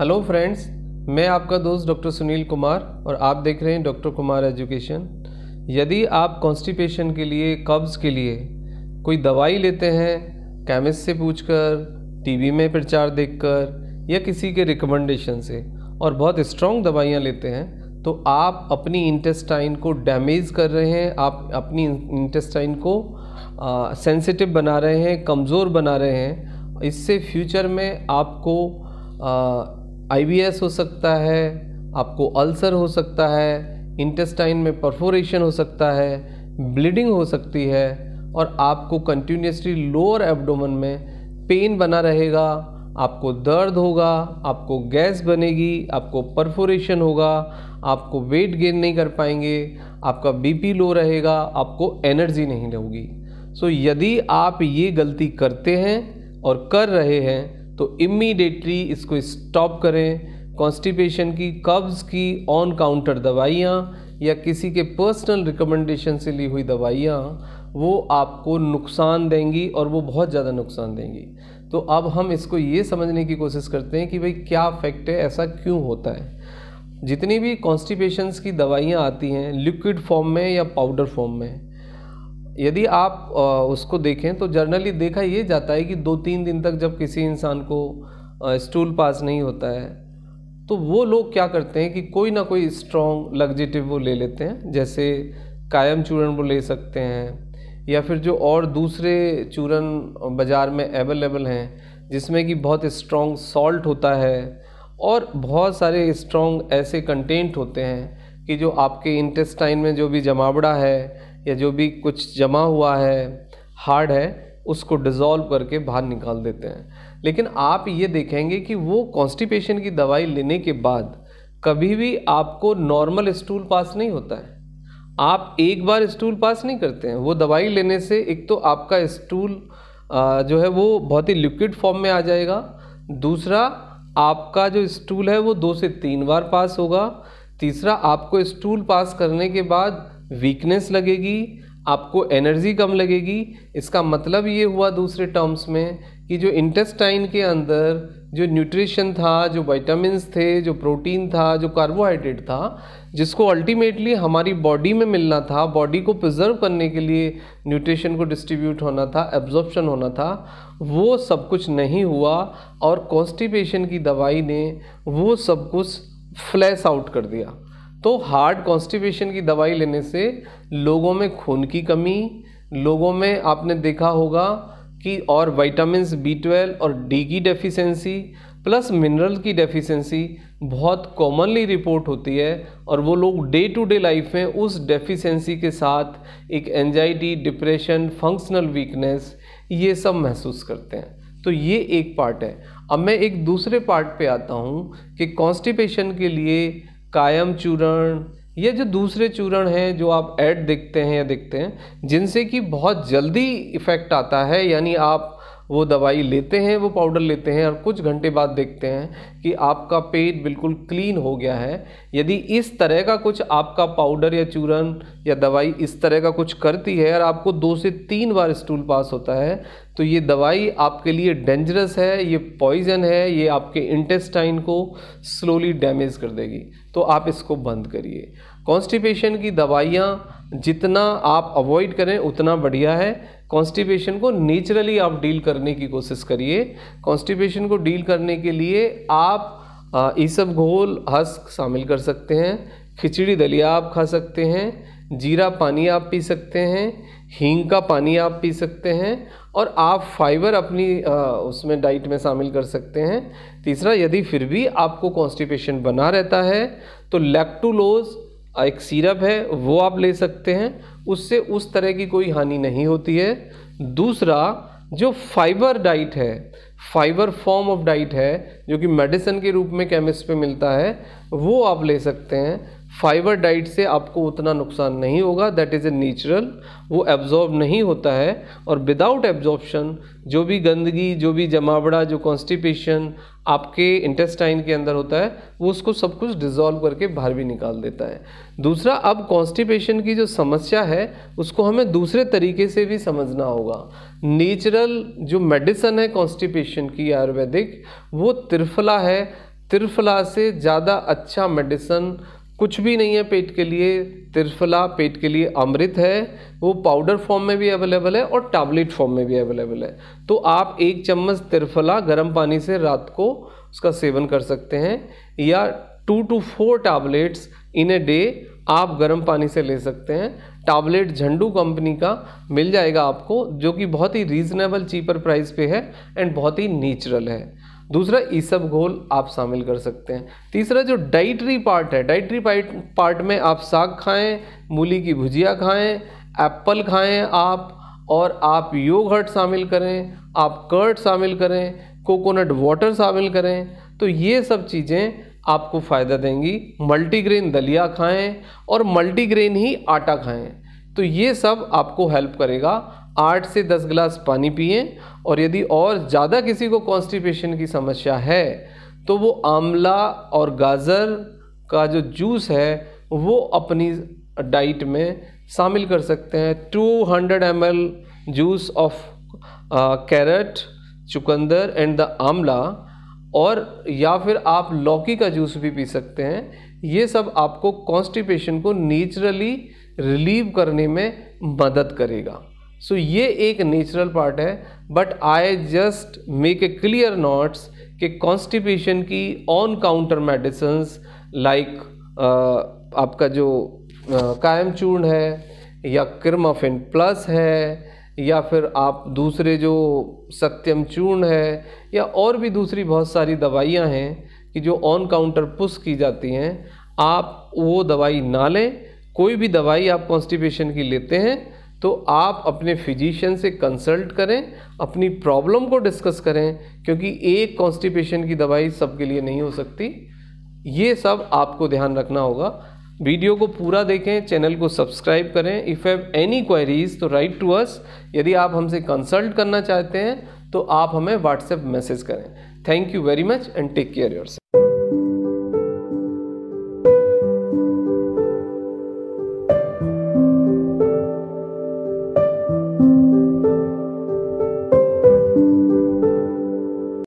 hello friends मैं आपका दोस्त डॉक्टर सुनील कुमार और आप देख रहे हैं डॉक्टर कुमार एजुकेशन यदि आप कॉन्स्टिपेशन के लिए कब्ज़ के लिए कोई दवाई लेते हैं केमिस्ट से पूछकर टीवी में प्रचार देखकर या किसी के रिकमेंडेशन से और बहुत स्ट्रॉन्ग दवाइयाँ लेते हैं तो आप अपनी इंटेस्टाइन को डैमेज कर रहे हैं आप अपनी इंटेस्टाइन को सेंसिटिव बना रहे हैं कमज़ोर बना रहे हैं इससे फ्यूचर में आपको आ, आईबीएस हो सकता है आपको अल्सर हो सकता है इंटेस्टाइन में परफोरेशन हो सकता है ब्लीडिंग हो सकती है और आपको कंटिन्यूसली लोअर एब्डोमन में पेन बना रहेगा आपको दर्द होगा आपको गैस बनेगी आपको परफोरेशन होगा आपको वेट गेन नहीं कर पाएंगे आपका बीपी लो रहेगा आपको एनर्जी नहीं रहेगी सो so, यदि आप ये गलती करते हैं और कर रहे हैं तो इमीडिएटली इसको स्टॉप करें कॉन्स्टिपेशन की कब्ज़ की ऑन काउंटर दवाइयाँ या किसी के पर्सनल रिकमेंडेशन से ली हुई दवाइयाँ वो आपको नुकसान देंगी और वो बहुत ज़्यादा नुकसान देंगी तो अब हम इसको ये समझने की कोशिश करते हैं कि भाई क्या फैक्ट है ऐसा क्यों होता है जितनी भी कॉन्स्टिपेशन की दवाइयाँ आती हैं लिक्विड फॉर्म में या पाउडर फॉर्म में यदि आप उसको देखें तो जर्नली देखा ये जाता है कि दो तीन दिन तक जब किसी इंसान को स्टूल पास नहीं होता है तो वो लोग क्या करते हैं कि कोई ना कोई स्ट्रॉन्ग लग्जेटिव वो ले लेते हैं जैसे कायम चूर्ण वो ले सकते हैं या फिर जो और दूसरे चूर्ण बाज़ार में अवेलेबल हैं जिसमें कि बहुत स्ट्रॉन्ग सॉल्ट होता है और बहुत सारे स्ट्रॉन्ग ऐसे कंटेंट होते हैं कि जो आपके इंटेस्टाइन में जो भी जमावड़ा है या जो भी कुछ जमा हुआ है हार्ड है उसको डिज़ोल्व करके बाहर निकाल देते हैं लेकिन आप ये देखेंगे कि वो कॉन्स्टिपेशन की दवाई लेने के बाद कभी भी आपको नॉर्मल स्टूल पास नहीं होता है आप एक बार स्टूल पास नहीं करते हैं वो दवाई लेने से एक तो आपका स्टूल जो है वो बहुत ही लिक्विड फॉर्म में आ जाएगा दूसरा आपका जो स्टूल है वो दो से तीन बार पास होगा तीसरा आपको स्टूल पास करने के बाद वीकनेस लगेगी आपको एनर्जी कम लगेगी इसका मतलब ये हुआ दूसरे टर्म्स में कि जो इंटेस्टाइन के अंदर जो न्यूट्रिशन था जो वाइटामस थे जो प्रोटीन था जो कार्बोहाइड्रेट था जिसको अल्टीमेटली हमारी बॉडी में मिलना था बॉडी को प्रिजर्व करने के लिए न्यूट्रिशन को डिस्ट्रीब्यूट होना था एब्जॉर्प्शन होना था वो सब कुछ नहीं हुआ और कॉन्स्टिपेशन की दवाई ने वो सब कुछ फ्लैश आउट कर दिया तो हार्ट कॉन्स्टिपेशन की दवाई लेने से लोगों में खून की कमी लोगों में आपने देखा होगा कि और विटामिन बी ट्वेल्व और डी की डेफिशिएंसी प्लस मिनरल की डेफिशिएंसी बहुत कॉमनली रिपोर्ट होती है और वो लोग डे टू डे लाइफ में उस डेफिशिएंसी के साथ एक एनजाइटी डिप्रेशन फंक्शनल वीकनेस ये सब महसूस करते हैं तो ये एक पार्ट है अब मैं एक दूसरे पार्ट पे आता हूँ कि कॉन्स्टिपेशन के लिए कायम चूर्ण ये जो दूसरे चूरण हैं जो आप ऐड देखते हैं या देखते हैं जिनसे कि बहुत जल्दी इफ़ेक्ट आता है यानी आप वो दवाई लेते हैं वो पाउडर लेते हैं और कुछ घंटे बाद देखते हैं कि आपका पेट बिल्कुल क्लीन हो गया है यदि इस तरह का कुछ आपका पाउडर या चूरन या दवाई इस तरह का कुछ करती है और आपको दो से तीन बार स्टूल पास होता है तो ये दवाई आपके लिए डेंजरस है ये पॉइजन है ये आपके इंटेस्टाइन को स्लोली डैमेज कर देगी तो आप इसको बंद करिए कॉन्स्टिपेशन की दवाइयाँ जितना आप अवॉइड करें उतना बढ़िया है कॉन्स्टिपेशन को नेचुरली आप डील करने की कोशिश करिए कॉन्स्टिपेशन को डील करने के लिए आप ईसब घोल हस्क शामिल कर सकते हैं खिचड़ी दलिया आप खा सकते हैं जीरा पानी आप पी सकते हैं हींग का पानी आप पी सकते हैं और आप फाइबर अपनी आ, उसमें डाइट में शामिल कर सकते हैं तीसरा यदि फिर भी आपको कॉन्स्टिपेशन बना रहता है तो लैक्टूलोज़ एक सीरप है वो आप ले सकते हैं उससे उस तरह की कोई हानि नहीं होती है दूसरा जो फाइबर डाइट है फाइबर फॉर्म ऑफ डाइट है जो कि मेडिसिन के रूप में केमिस्ट पे मिलता है वो आप ले सकते हैं फाइबर डाइट से आपको उतना नुकसान नहीं होगा दैट इज़ ए नेचुरल वो एब्जॉर्ब नहीं होता है और विदाउट एब्जॉर्प्शन जो भी गंदगी जो भी जमावड़ा जो कॉन्स्टिपेशन आपके इंटेस्टाइन के अंदर होता है वो उसको सब कुछ डिजॉल्व करके बाहर भी निकाल देता है दूसरा अब कॉन्स्टिपेशन की जो समस्या है उसको हमें दूसरे तरीके से भी समझना होगा नेचुरल जो मेडिसन है कॉन्स्टिपेशन की आयुर्वेदिक वो त्रिफला है त्रिफला से ज़्यादा अच्छा मेडिसन कुछ भी नहीं है पेट के लिए त्रिफला पेट के लिए अमृत है वो पाउडर फॉर्म में भी अवेलेबल है और टैबलेट फॉर्म में भी अवेलेबल है तो आप एक चम्मच त्रिफला गर्म पानी से रात को उसका सेवन कर सकते हैं या two two four tablets in a day आप गर्म पानी से ले सकते हैं टैबलेट झंडू कंपनी का मिल जाएगा आपको जो कि बहुत ही रीज़नेबल चीपर प्राइस पे है एंड बहुत ही नेचुरल है दूसरा घोल आप शामिल कर सकते हैं तीसरा जो डाइटरी पार्ट है डाइटरी पार्ट में आप साग खाएं मूली की भुजिया खाएं एप्पल खाएं आप और आप योगर्ट शामिल करें आप कर्ट शामिल करें कोकोनट वाटर शामिल करें तो ये सब चीज़ें आपको फ़ायदा देंगी मल्टीग्रेन दलिया खाएं और मल्टीग्रेन ही आटा खाएं तो ये सब आपको हेल्प करेगा आठ से दस गिलास पानी पिए और यदि और ज़्यादा किसी को कॉन्स्टिपेशन की समस्या है तो वो आंवला और गाजर का जो जूस है वो अपनी डाइट में शामिल कर सकते हैं 200 hundred M L juice of carrot चुकंदर एंड द आंवला और या फिर आप लौकी का जूस भी पी सकते हैं ये सब आपको कॉन्स्टिपेशन को नेचुरली रिलीव करने में मदद करेगा सो so, ये एक नेचुरल पार्ट है but I just make a clear notes कि कॉन्स्टिपेशन की ऑन काउंटर मेडिसन्स लाइक आपका जो uh, कायम चूर्ण है या क्रमाफिन प्लस है या फिर आप दूसरे जो सत्यम चूर्ण है या और भी दूसरी बहुत सारी दवाइयाँ हैं कि जो ऑन काउंटर पुश की जाती हैं आप वो दवाई ना लें कोई भी दवाई आप कॉन्स्टिपेशन की लेते हैं तो आप अपने फिजिशियन से कंसल्ट करें अपनी प्रॉब्लम को डिस्कस करें क्योंकि एक कॉन्स्टिपेशन की दवाई सबके लिए नहीं हो सकती ये सब आपको ध्यान रखना होगा वीडियो को पूरा देखें चैनल को सब्सक्राइब करें इफ़ हैव एनी क्वेरीज तो राइट टू अस यदि आप हमसे कंसल्ट करना चाहते हैं तो आप हमें व्हाट्सएप मैसेज करें thank you very much and take care your